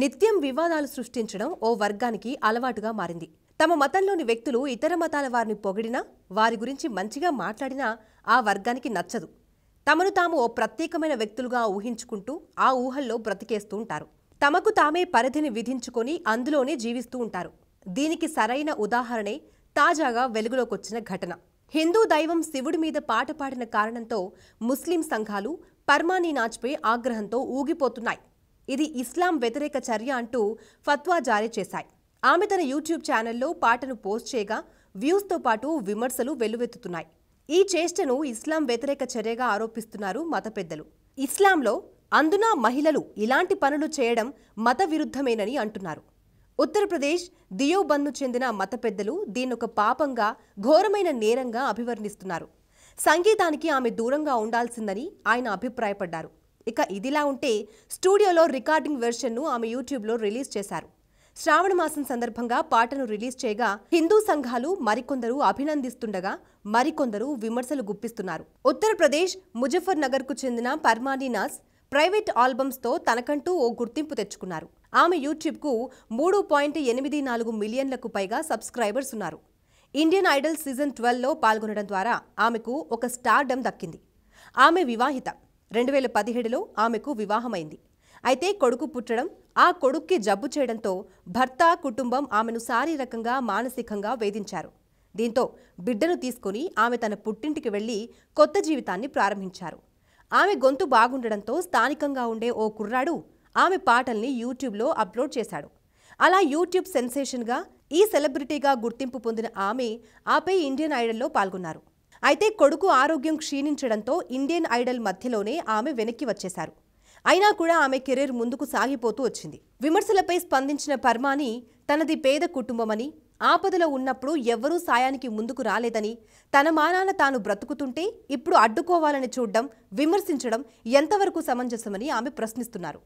నిత్యం వివాదాలు సృష్టించడం ఓ వర్గానికి అలవాటుగా మారింది తమ మతంలోని వ్యక్తులు ఇతర మతాల వారిని పొగిడినా వారి గురించి మంచిగా మాట్లాడినా ఆ వర్గానికి నచ్చదు తమను తాము ఓ ప్రత్యేకమైన వ్యక్తులుగా ఊహించుకుంటూ ఆ ఊహల్లో బ్రతికేస్తూ ఉంటారు తమకు తామే పరిధిని విధించుకొని అందులోనే జీవిస్తూ ఉంటారు దీనికి సరైన ఉదాహరణే తాజాగా వెలుగులోకొచ్చిన ఘటన హిందూ దైవం శివుడి మీద పాట పాడిన కారణంతో ముస్లిం సంఘాలు పర్మానీ నాచ్పై ఆగ్రహంతో ఊగిపోతున్నాయి ఇది ఇస్లాం వ్యతిరేక చర్య అంటూ ఫత్వా జారీ చేశాయి ఆమె తన యూట్యూబ్ ఛానల్లో పాటను పోస్ట్ చేయగా వ్యూస్తో పాటు విమర్శలు వెల్లువెత్తుతున్నాయి ఈ చేష్టను ఇస్లాం వ్యతిరేక చర్యగా ఆరోపిస్తున్నారు మత పెద్దలు ఇస్లాంలో అందున మహిళలు ఇలాంటి పనులు చేయడం మత విరుద్ధమేనని అంటున్నారు ఉత్తరప్రదేశ్ దియోబంద్ను చెందిన మత పెద్దలు దీన్నొక పాపంగా ఘోరమైన నేరంగా అభివర్ణిస్తున్నారు సంగీతానికి ఆమె దూరంగా ఉండాల్సిందని ఆయన అభిప్రాయపడ్డారు ఇక ఇదిలా ఉంటే స్టూడియోలో రికార్డింగ్ వెర్షన్ను ఆమె యూట్యూబ్లో రిలీజ్ చేశారు శ్రావణ మాసం సందర్భంగా పాటను రిలీజ్ చేయగా హిందూ సంఘాలు మరికొందరు అభినందిస్తుండగా మరికొందరు విమర్శలు గుప్పిస్తున్నారు ఉత్తరప్రదేశ్ ముజఫర్ నగర్కు చెందిన పర్మానీనాస్ ప్రైవేట్ ఆల్బమ్స్తో తనకంటూ ఓ గుర్తింపు తెచ్చుకున్నారు ఆమె యూట్యూబ్కు మూడు పాయింట్ ఎనిమిది నాలుగు మిలియన్లకు పైగా సబ్స్క్రైబర్స్ ఉన్నారు ఇండియన్ ఐడల్ సీజన్ ట్వెల్వ్లో పాల్గొనడం ద్వారా ఆమెకు ఒక స్టార్డమ్ దక్కింది ఆమె వివాహిత రెండు వేల పదిహేడులో ఆమెకు వివాహమైంది అయితే కొడుకు పుట్టడం ఆ కొడుక్కి జబ్బు చేయడంతో భర్త కుటుంబం ఆమెను శారీరకంగా మానసికంగా వేధించారు దీంతో బిడ్డను తీసుకుని ఆమె తన పుట్టింటికి వెళ్లి కొత్త జీవితాన్ని ప్రారంభించారు ఆమె గొంతు బాగుండడంతో స్థానికంగా ఉండే ఓ కుర్రాడు ఆమె పాటల్ని యూట్యూబ్లో అప్లోడ్ చేశాడు అలా యూట్యూబ్ సెన్సేషన్గా ఈ సెలబ్రిటీగా గుర్తింపు పొందిన ఆమె ఆపై ఇండియన్ ఐడల్లో పాల్గొన్నారు అయితే కొడుకు ఆరోగ్యం క్షీణించడంతో ఇండియన్ ఐడల్ మధ్యలోనే ఆమె వెనక్కి వచ్చేశారు అయినా కూడా ఆమె కెరీర్ ముందుకు సాగిపోతూ వచ్చింది విమర్శలపై స్పందించిన పర్మాని తనది పేద కుటుంబమని ఆపదలో ఉన్నప్పుడు ఎవ్వరూ సాయానికి ముందుకు రాలేదని తన మానాన తాను బ్రతుకుతుంటే ఇప్పుడు అడ్డుకోవాలని చూడడం విమర్శించడం ఎంతవరకు సమంజసమని ఆమె ప్రశ్నిస్తున్నారు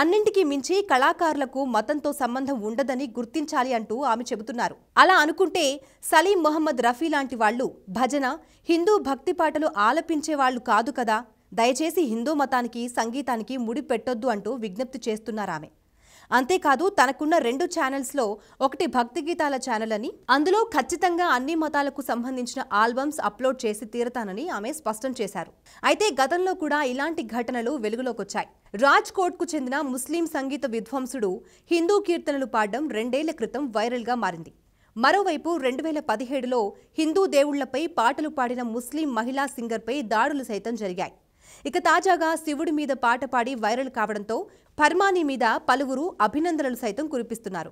అన్నింటికీ మించి కళాకారులకు మతంతో సంబంధం ఉండదని గుర్తించాలి అంటూ ఆమె చెబుతున్నారు అలా అనుకుంటే సలీం మొహమ్మద్ రఫీ లాంటి వాళ్ళు భజన హిందూ భక్తి పాటలు ఆలపించే వాళ్ళు కాదు కదా దయచేసి హిందూ మతానికి సంగీతానికి ముడి పెట్టొద్దు అంటూ విజ్ఞప్తి చేస్తున్నారామె అంతేకాదు తనకున్న రెండు ఛానల్స్లో ఒకటి భక్తి గీతాల ఛానల్ అని అందులో ఖచ్చితంగా అన్ని మతాలకు సంబంధించిన ఆల్బమ్స్ అప్లోడ్ చేసి తీరతానని ఆమె స్పష్టం చేశారు అయితే గతంలో కూడా ఇలాంటి ఘటనలు వెలుగులోకొచ్చాయి రాజ్కోట్కు చెందిన ముస్లిం సంగీత విద్వాంసుడు హిందూ కీర్తనలు పాడడం రెండేళ్ల క్రితం వైరల్గా మారింది మరోవైపు రెండు వేల పదిహేడులో హిందూ దేవుళ్లపై పాటలు పాడిన ముస్లిం మహిళా సింగర్పై దాడులు సైతం జరిగాయి ఇక తాజాగా శివుడి మీద పాట పాడి వైరల్ కావడంతో ఫర్మానీ మీద పలువురు అభినందనలు సైతం కురిపిస్తున్నారు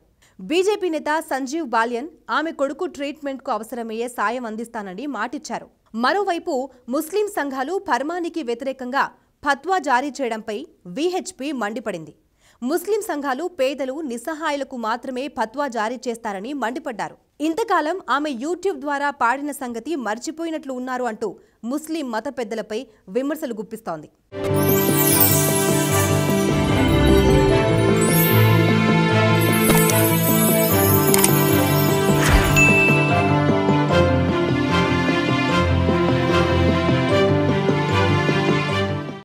బీజేపీ నేత సంజీవ్ బాలియన్ ఆమె కొడుకు ట్రీట్మెంట్కు అవసరమయ్యే సాయం అందిస్తానని మాటిచ్చారు మరోవైపు ముస్లిం సంఘాలు ఫర్మానీకి వ్యతిరేకంగా ఫత్వా జారీ చేయడంపై విహెచ్పి మండిపడింది ముస్లిం సంఘాలు పేదలు నిస్సహాయులకు మాత్రమే ఫత్వా జారీ చేస్తారని మండిపడ్డారు ఇంతకాలం ఆమె యూట్యూబ్ ద్వారా పాడిన సంగతి మర్చిపోయినట్లు ఉన్నారు అంటూ ముస్లిం మత పెద్దలపై విమర్శలు గుప్పిస్తోంది